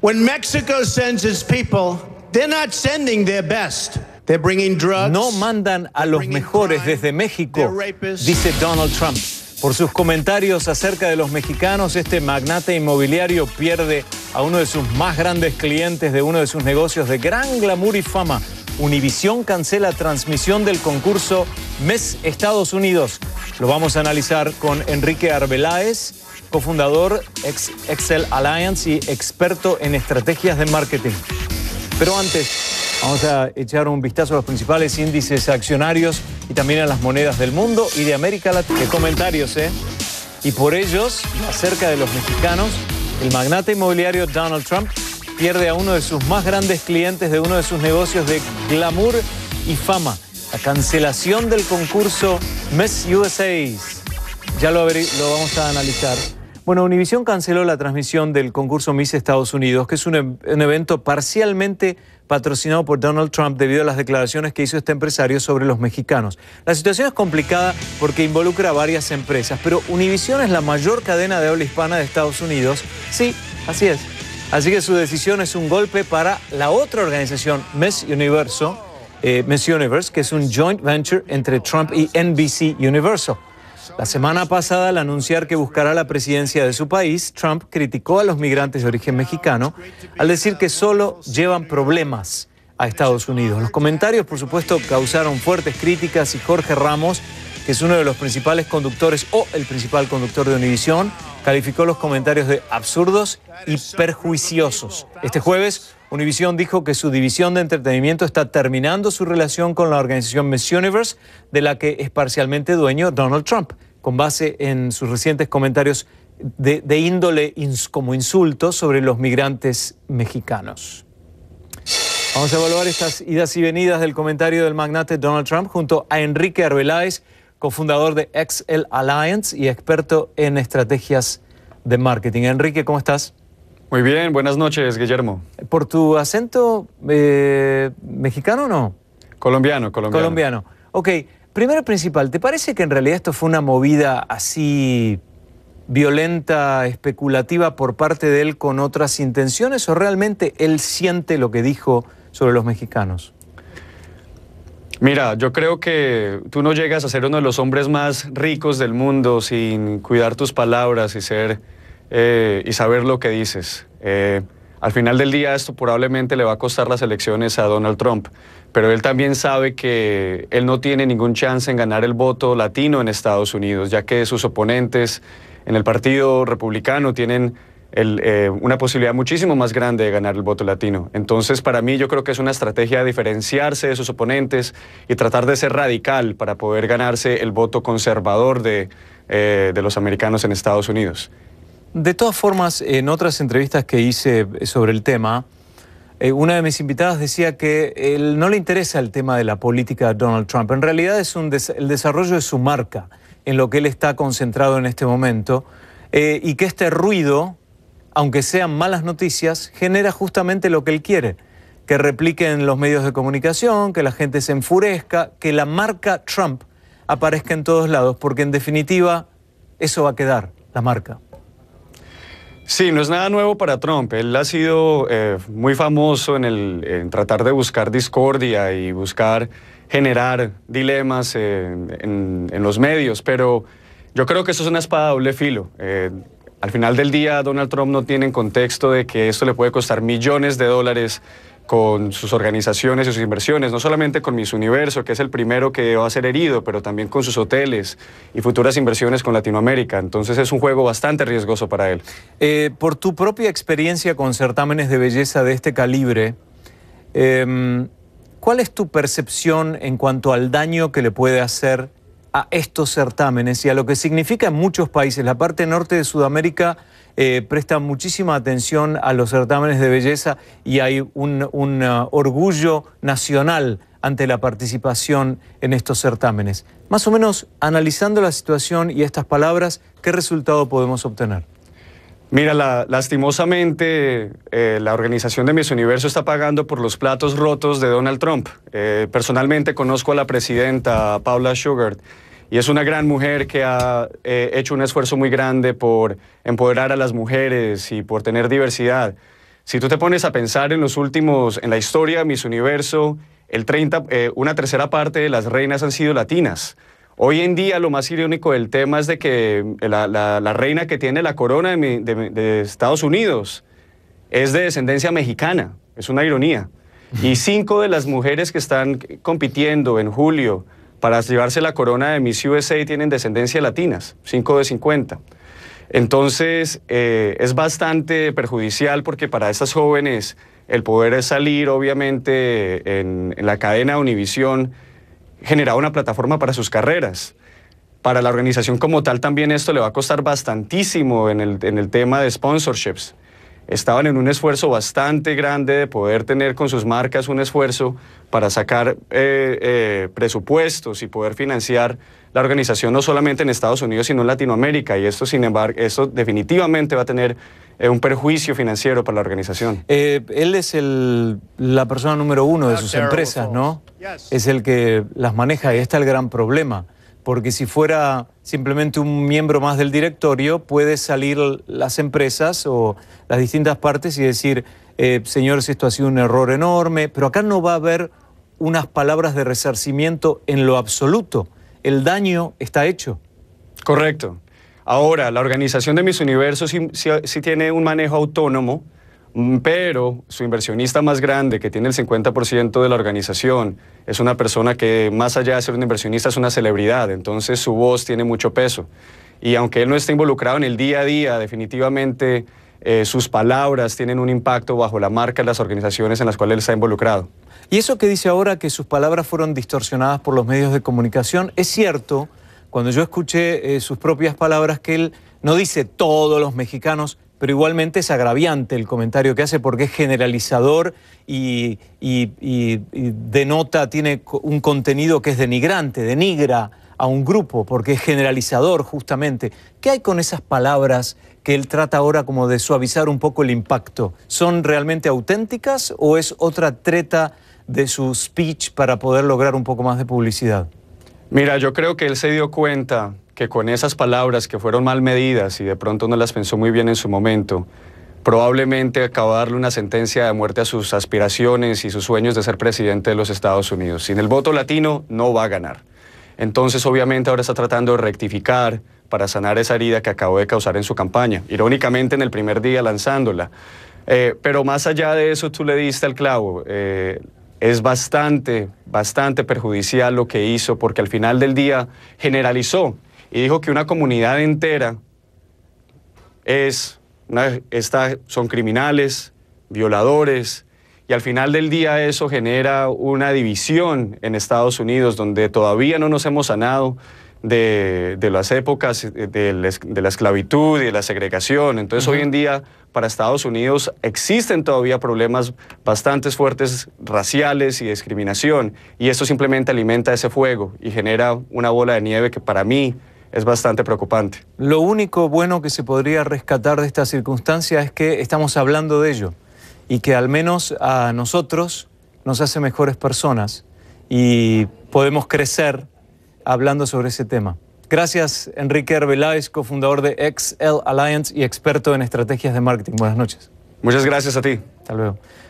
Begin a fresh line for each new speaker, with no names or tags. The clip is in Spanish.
When Mexico sends its people, they're not sending their best. They're bringing drugs, no mandan a los mejores desde México, dice Donald Trump. Por sus comentarios acerca de los mexicanos, este magnate inmobiliario pierde a uno de sus más grandes clientes de uno de sus negocios de gran glamour y fama. Univisión cancela transmisión del concurso Mes Estados Unidos. Lo vamos a analizar con Enrique Arbeláez, cofundador ex Excel Alliance y experto en estrategias de marketing. Pero antes, vamos a echar un vistazo a los principales índices accionarios y también a las monedas del mundo y de América Latina. ¡Qué comentarios, ¿eh? Y por ellos, acerca de los mexicanos, el magnate inmobiliario Donald Trump pierde a uno de sus más grandes clientes de uno de sus negocios de glamour y fama. La cancelación del concurso Miss USA. Ya lo vamos a analizar. Bueno, Univision canceló la transmisión del concurso Miss Estados Unidos, que es un, evento parcialmente patrocinado por Donald Trump debido a las declaraciones que hizo este empresario sobre los mexicanos. La situación es complicada porque involucra a varias empresas, pero Univision es la mayor cadena de habla hispana de Estados Unidos. Sí, así es. Así que su decisión es un golpe para la otra organización, Miss Universo, eh, Miss Universe, que es un joint venture entre Trump y NBC Universal. La semana pasada, al anunciar que buscará la presidencia de su país, Trump criticó a los migrantes de origen mexicano al decir que solo llevan problemas a Estados Unidos. Los comentarios, por supuesto, causaron fuertes críticas y Jorge Ramos, que es uno de los principales conductores o el principal conductor de Univisión, calificó los comentarios de absurdos y perjuiciosos. Este jueves, Univision dijo que su división de entretenimiento está terminando su relación con la organización Miss Universe, de la que es parcialmente dueño Donald Trump, con base en sus recientes comentarios de, índole como insulto sobre los migrantes mexicanos. Vamos a evaluar estas idas y venidas del comentario del magnate Donald Trump junto a Enrique Arbeláez cofundador de XL Alliance y experto en estrategias de marketing. Enrique, ¿cómo estás? Muy bien, buenas noches, Guillermo. ¿Por tu acento eh, mexicano o no? Colombiano, colombiano. Colombiano. Ok, primero principal, ¿te parece que en realidad esto fue una movida así violenta, especulativa por parte de él con otras intenciones o realmente él siente lo que dijo sobre los mexicanos?
Mira, yo creo que tú no llegas a ser uno de los hombres más ricos del mundo sin cuidar tus palabras y ser eh, y saber lo que dices. Eh, al final del día esto probablemente le va a costar las elecciones a Donald Trump, pero él también sabe que él no tiene ningún chance en ganar el voto latino en Estados Unidos, ya que sus oponentes en el Partido Republicano tienen eh, una posibilidad muchísimo más grande de ganar el voto latino. Entonces, para mí yo creo que es una estrategia de diferenciarse de sus oponentes y tratar de ser radical para poder ganarse el voto conservador de, eh, los americanos en Estados Unidos.
De todas formas, en otras entrevistas que hice sobre el tema, eh, una de mis invitadas decía que él no le interesa el tema de la política de Donald Trump. En realidad es un el desarrollo de su marca, en lo que él está concentrado en este momento, y que este ruido aunque sean malas noticias, genera justamente lo que él quiere. Que repliquen los medios de comunicación, que la gente se enfurezca, que la marca Trump aparezca en todos lados, porque en definitiva eso va a quedar, la marca. Sí, no es nada nuevo
para Trump. Él ha sido eh, muy famoso en, el, tratar de buscar discordia y buscar generar dilemas eh, en, los medios, pero yo creo que eso es una espada doble filo. Eh, al final del día, Donald Trump no tiene en contexto de que esto le puede costar millones de dólares con sus organizaciones y sus inversiones, no solamente con Miss Universo, que es el primero que va a ser herido, pero también con sus hoteles y futuras inversiones con Latinoamérica. Entonces es un juego bastante riesgoso para él.
Eh, por tu propia experiencia con certámenes de belleza de este calibre, em, ¿cuál es tu percepción en cuanto al daño que le puede hacer a estos certámenes y a lo que significa en muchos países. La parte norte de Sudamérica eh, presta muchísima atención a los certámenes de belleza y hay un, ah, orgullo nacional ante la participación en estos certámenes. Más o menos analizando la situación y estas palabras, ¿qué resultado podemos obtener? Mira,
lastimosamente, eh, la organización de Miss Universo está pagando por los platos rotos de Donald Trump. Eh, personalmente conozco a la presidenta Paula Sugart y es una gran mujer que ha eh, hecho un esfuerzo muy grande por empoderar a las mujeres y por tener diversidad. Si tú te pones a pensar en los últimos, en la historia de Miss Universo, una tercera parte de las reinas han sido latinas. Hoy en día lo más irónico del tema es de que eh, la, reina que tiene la corona de, Estados Unidos es de descendencia mexicana, es una ironía. Y cinco de las mujeres que están compitiendo en julio para llevarse la corona de Miss USA tienen descendencia latinas, cinco de 50. Entonces eh, es bastante perjudicial porque para estas jóvenes el poder es salir obviamente en, en la cadena Univisión generar una plataforma para sus carreras. Para la organización como tal también esto le va a costar bastantísimo en el tema de sponsorships estaban en un esfuerzo bastante grande de poder tener con sus marcas un esfuerzo para sacar eh, eh, presupuestos y poder financiar la organización no solamente en Estados Unidos, sino en Latinoamérica. Y esto, sin embargo, eso definitivamente va a tener eh, un perjuicio financiero para la organización.
él es la persona número uno de sus empresas, ¿no? Es el que las maneja y está el gran problema porque si fuera simplemente un miembro más del directorio, puede salir las empresas o las distintas partes y decir, eh, señores, esto ha sido un error enorme, pero acá no va a haber unas palabras de resarcimiento en lo absoluto. El daño está hecho.
Correcto. Ahora, la organización de mis universos si sí tiene un manejo autónomo Mm, pero su inversionista más grande, que tiene el 50% de la organización, es una persona que más allá de ser un inversionista es una celebridad, entonces su voz tiene mucho peso. Y aunque él no esté involucrado en el día a día, definitivamente eh, sus palabras tienen un impacto bajo la marca de las organizaciones en las cuales él está involucrado.
Y eso que dice ahora que sus palabras fueron distorsionadas por los medios de comunicación, es cierto, cuando yo escuché eh, sus propias palabras, que él no dice todos los mexicanos, pero igualmente es agraviante el comentario que hace porque es generalizador y, denota, tiene un contenido que es denigrante, denigra a un grupo, porque es generalizador justamente. ¿Qué hay con esas palabras que él trata ahora como de suavizar un poco el impacto? ¿Son realmente auténticas o es otra treta de su speech para poder lograr un poco más de publicidad?
Mira, yo creo que él se dio cuenta que con esas palabras que fueron mal medidas y de pronto no las pensó muy bien en su momento, probablemente darle una sentencia de muerte a sus aspiraciones y sus sueños de ser presidente de los Estados Unidos. Sin el voto latino no va a ganar. Entonces, obviamente, ahora está tratando de rectificar para sanar esa herida que acabó de causar en su campaña, irónicamente en el primer día lanzándola. Eh, pero más allá de eso, tú le diste al clavo. Eh, es bastante, bastante perjudicial lo que hizo porque al final del día generalizó y dijo que una comunidad entera es son criminales, violadores, y al final del día eso genera una división en Estados Unidos donde todavía no nos hemos sanado de, las épocas de, la esclavitud y de la segregación. Entonces hoy en día para Estados Unidos existen todavía problemas bastante fuertes raciales y discriminación y eso simplemente alimenta ese fuego y genera una bola de nieve que para mí es bastante preocupante.
Lo único bueno que se podría rescatar de esta circunstancia es que estamos hablando de ello y que al menos a nosotros nos hace mejores personas y podemos crecer hablando sobre ese tema. Gracias, Enrique Arbeláez, cofundador de XL Alliance y experto en estrategias de marketing. Buenas noches. Muchas gracias a ti. Hasta luego.